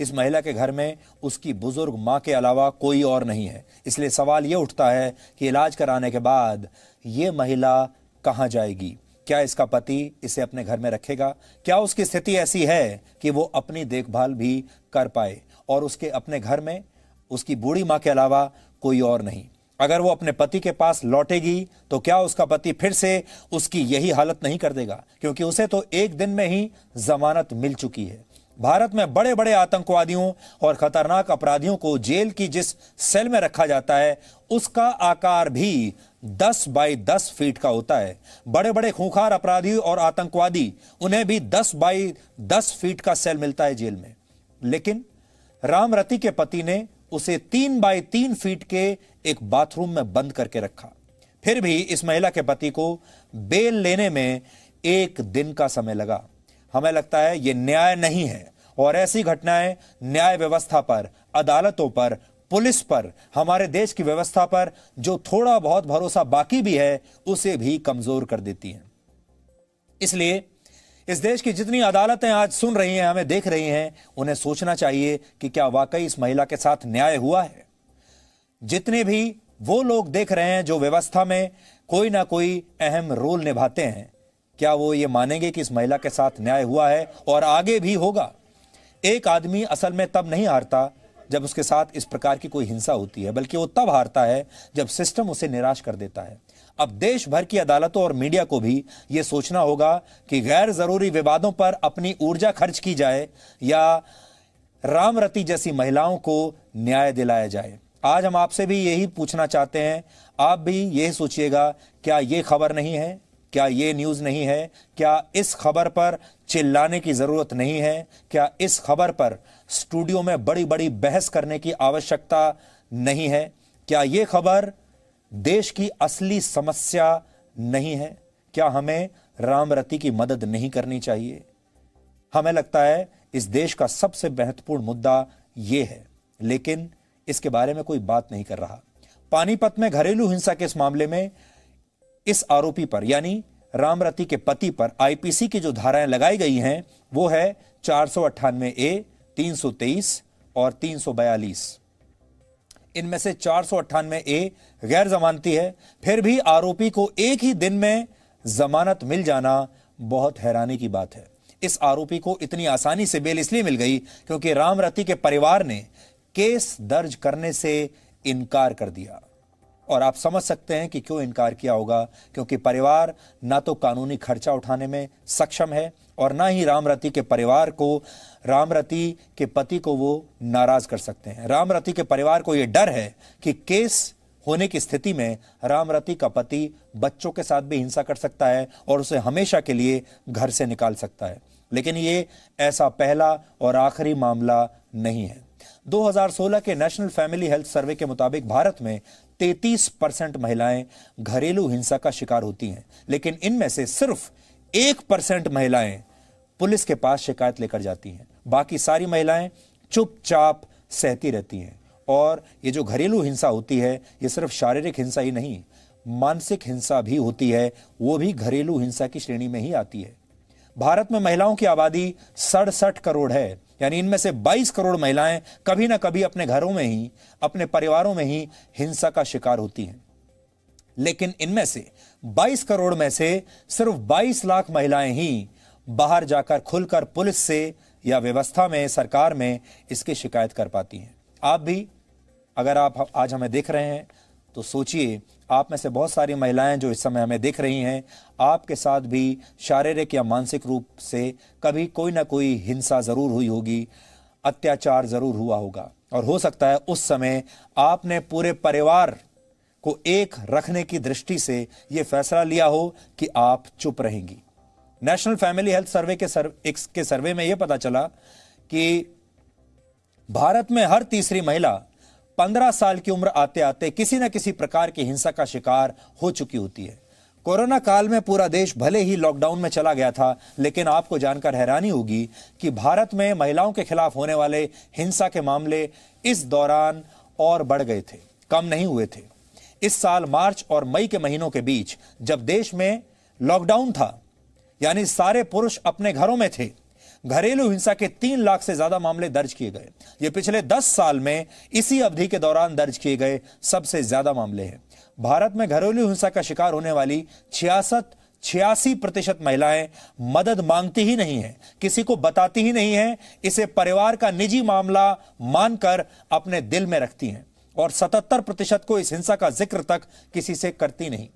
इस महिला के घर में उसकी बुजुर्ग माँ के अलावा कोई और नहीं है इसलिए सवाल ये उठता है कि इलाज कराने के बाद ये महिला कहाँ जाएगी क्या इसका पति इसे अपने घर में रखेगा क्या उसकी स्थिति ऐसी है कि वो अपनी देखभाल भी कर पाए और उसके अपने घर में उसकी बूढ़ी माँ के अलावा कोई और नहीं अगर वो अपने पति के पास लौटेगी तो क्या उसका पति फिर से उसकी यही हालत नहीं कर देगा क्योंकि उसे तो एक दिन में ही जमानत मिल चुकी है भारत में बड़े बड़े आतंकवादियों और खतरनाक अपराधियों को जेल की जिस सेल में रखा जाता है उसका आकार भी 10 बाई 10 फीट का होता है बड़े बड़े खूंखार अपराधी और आतंकवादी उन्हें भी 10 बाई 10 फीट का सेल मिलता है जेल में लेकिन रामरति के पति ने उसे तीन बाई तीन फीट के एक बाथरूम में बंद करके रखा फिर भी इस महिला के पति को बेल लेने में एक दिन का समय लगा हमें लगता है ये न्याय नहीं है और ऐसी घटनाएं न्याय व्यवस्था पर अदालतों पर पुलिस पर हमारे देश की व्यवस्था पर जो थोड़ा बहुत भरोसा बाकी भी है उसे भी कमजोर कर देती हैं इसलिए इस देश की जितनी अदालतें आज सुन रही हैं हमें देख रही हैं उन्हें सोचना चाहिए कि क्या वाकई इस महिला के साथ न्याय हुआ है जितने भी वो लोग देख रहे हैं जो व्यवस्था में कोई ना कोई अहम रोल निभाते हैं क्या वो ये मानेंगे कि इस महिला के साथ न्याय हुआ है और आगे भी होगा एक आदमी असल में तब नहीं हारता जब उसके साथ इस प्रकार की कोई हिंसा होती है बल्कि वो तब हारता है जब सिस्टम उसे निराश कर देता है अब देश भर की अदालतों और मीडिया को भी ये सोचना होगा कि गैर जरूरी विवादों पर अपनी ऊर्जा खर्च की जाए या रामरति जैसी महिलाओं को न्याय दिलाया जाए आज हम आपसे भी यही पूछना चाहते हैं आप भी यही सोचिएगा क्या ये खबर नहीं है क्या ये न्यूज़ नहीं है क्या इस खबर पर चिल्लाने की ज़रूरत नहीं है क्या इस खबर पर स्टूडियो में बड़ी बड़ी बहस करने की आवश्यकता नहीं है क्या ये खबर देश की असली समस्या नहीं है क्या हमें रामरति की मदद नहीं करनी चाहिए हमें लगता है इस देश का सबसे महत्वपूर्ण मुद्दा ये है लेकिन इसके बारे में कोई बात नहीं कर रहा पानीपत में घरेलू हिंसा के इस मामले में इस आरोपी पर यानी रामरती के पति पर आईपीसी की जो धाराएं लगाई गई हैं वो है चार सौ अट्ठानवे ए तीन सौ तेईस और तीन सौ बयालीस इनमें से चार सौ अट्ठानवे ए गैर जमानती है फिर भी आरोपी को एक ही दिन में जमानत मिल जाना बहुत हैरानी की बात है इस आरोपी को इतनी आसानी से बेल इसलिए मिल गई क्योंकि रामरती के परिवार ने केस दर्ज करने से इनकार कर दिया और आप समझ सकते हैं कि क्यों इनकार किया होगा क्योंकि परिवार ना तो कानूनी खर्चा उठाने में सक्षम है और ना ही रामरति के परिवार को रामरति के पति को वो नाराज़ कर सकते हैं रामरति के परिवार को ये डर है कि केस होने की स्थिति में रामरति का पति बच्चों के साथ भी हिंसा कर सकता है और उसे हमेशा के लिए घर से निकाल सकता है लेकिन ये ऐसा पहला और आखिरी मामला नहीं है 2016 के नेशनल फैमिली हेल्थ सर्वे के मुताबिक भारत में 33 परसेंट महिलाएं घरेलू हिंसा का शिकार होती हैं लेकिन इनमें से सिर्फ एक परसेंट महिलाएं पुलिस के पास शिकायत लेकर जाती हैं बाकी सारी महिलाएं चुपचाप सहती रहती हैं और ये जो घरेलू हिंसा होती है ये सिर्फ शारीरिक हिंसा ही नहीं मानसिक हिंसा भी होती है वो भी घरेलू हिंसा की श्रेणी में ही आती है भारत में महिलाओं की आबादी सड़सठ करोड़ है यानी इनमें से 22 करोड़ महिलाएं कभी ना कभी अपने घरों में ही अपने परिवारों में ही हिंसा का शिकार होती हैं लेकिन इनमें से 22 करोड़ में से सिर्फ 22 लाख महिलाएं ही बाहर जाकर खुलकर पुलिस से या व्यवस्था में सरकार में इसकी शिकायत कर पाती हैं आप भी अगर आप आज हमें देख रहे हैं तो सोचिए आप में से बहुत सारी महिलाएं जो इस समय हमें देख रही हैं आपके साथ भी शारीरिक या मानसिक रूप से कभी कोई ना कोई हिंसा ज़रूर हुई होगी अत्याचार ज़रूर हुआ होगा और हो सकता है उस समय आपने पूरे परिवार को एक रखने की दृष्टि से ये फैसला लिया हो कि आप चुप रहेंगी नेशनल फैमिली हेल्थ सर्वे के सर्वे के सर्वे में यह पता चला कि भारत में हर तीसरी महिला पंद्रह साल की उम्र आते आते किसी न किसी प्रकार की हिंसा का शिकार हो चुकी होती है कोरोना काल में पूरा देश भले ही लॉकडाउन में चला गया था लेकिन आपको जानकर हैरानी होगी कि भारत में महिलाओं के खिलाफ होने वाले हिंसा के मामले इस दौरान और बढ़ गए थे कम नहीं हुए थे इस साल मार्च और मई के महीनों के बीच जब देश में लॉकडाउन था यानी सारे पुरुष अपने घरों में थे घरेलू हिंसा के तीन लाख से ज्यादा मामले दर्ज किए गए ये पिछले दस साल में इसी अवधि के दौरान दर्ज किए गए सबसे ज्यादा मामले हैं भारत में घरेलू हिंसा का शिकार होने वाली छियासठ छियासी प्रतिशत महिलाएं मदद मांगती ही नहीं है किसी को बताती ही नहीं है इसे परिवार का निजी मामला मानकर अपने दिल में रखती हैं और 77 प्रतिशत को इस हिंसा का जिक्र तक किसी से करती नहीं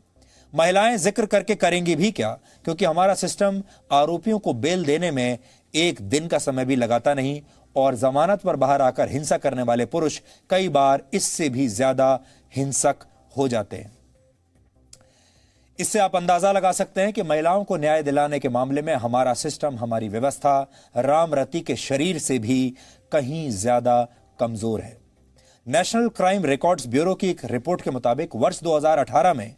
महिलाएं जिक्र करके करेंगी भी क्या क्योंकि हमारा सिस्टम आरोपियों को बेल देने में एक दिन का समय भी लगाता नहीं और जमानत पर बाहर आकर हिंसा करने वाले पुरुष कई बार इससे भी ज्यादा हिंसक हो जाते हैं इससे आप अंदाजा लगा सकते हैं कि महिलाओं को न्याय दिलाने के मामले में हमारा सिस्टम हमारी व्यवस्था रामरति के शरीर से भी कहीं ज्यादा कमजोर है नेशनल क्राइम रिकॉर्ड्स ब्यूरो की एक रिपोर्ट के मुताबिक वर्ष 2018 में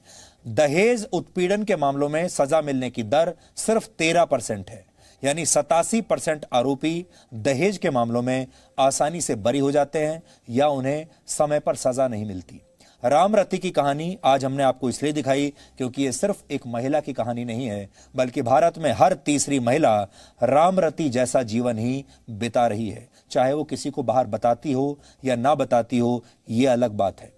दहेज उत्पीड़न के मामलों में सजा मिलने की दर सिर्फ 13 परसेंट है यानी सतासी परसेंट आरोपी दहेज के मामलों में आसानी से बरी हो जाते हैं या उन्हें समय पर सजा नहीं मिलती राम रति की कहानी आज हमने आपको इसलिए दिखाई क्योंकि ये सिर्फ एक महिला की कहानी नहीं है बल्कि भारत में हर तीसरी महिला राम रति जैसा जीवन ही बिता रही है चाहे वो किसी को बाहर बताती हो या ना बताती हो ये अलग बात है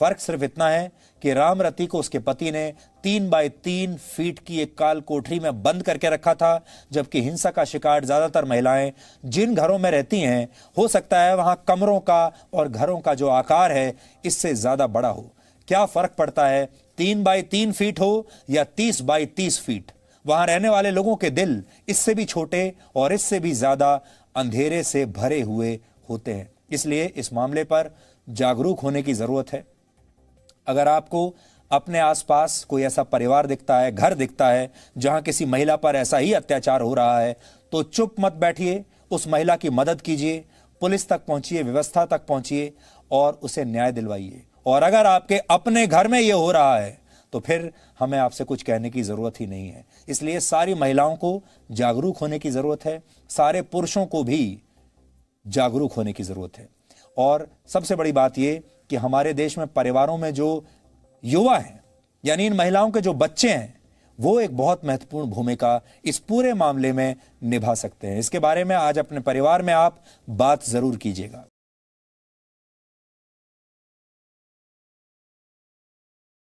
फर्क सिर्फ इतना है कि राम रति को उसके पति ने तीन बाय तीन फीट की एक काल कोठरी में बंद करके रखा था जबकि हिंसा का शिकार ज्यादातर महिलाएं जिन घरों में रहती हैं हो सकता है वहां कमरों का और घरों का जो आकार है इससे ज्यादा बड़ा हो क्या फर्क पड़ता है तीन बाय तीन फीट हो या तीस बाय तीस फीट वहां रहने वाले लोगों के दिल इससे भी छोटे और इससे भी ज्यादा अंधेरे से भरे हुए होते हैं इसलिए इस मामले पर जागरूक होने की ज़रूरत है अगर आपको अपने आसपास कोई ऐसा परिवार दिखता है घर दिखता है जहां किसी महिला पर ऐसा ही अत्याचार हो रहा है तो चुप मत बैठिए उस महिला की मदद कीजिए पुलिस तक पहुंचिए व्यवस्था तक पहुंचिए और उसे न्याय दिलवाइए और अगर आपके अपने घर में ये हो रहा है तो फिर हमें आपसे कुछ कहने की ज़रूरत ही नहीं है इसलिए सारी महिलाओं को जागरूक होने की ज़रूरत है सारे पुरुषों को भी जागरूक होने की ज़रूरत है और सबसे बड़ी बात यह कि हमारे देश में परिवारों में जो युवा हैं यानी इन महिलाओं के जो बच्चे हैं वो एक बहुत महत्वपूर्ण भूमिका इस पूरे मामले में निभा सकते हैं इसके बारे में आज अपने परिवार में आप बात जरूर कीजिएगा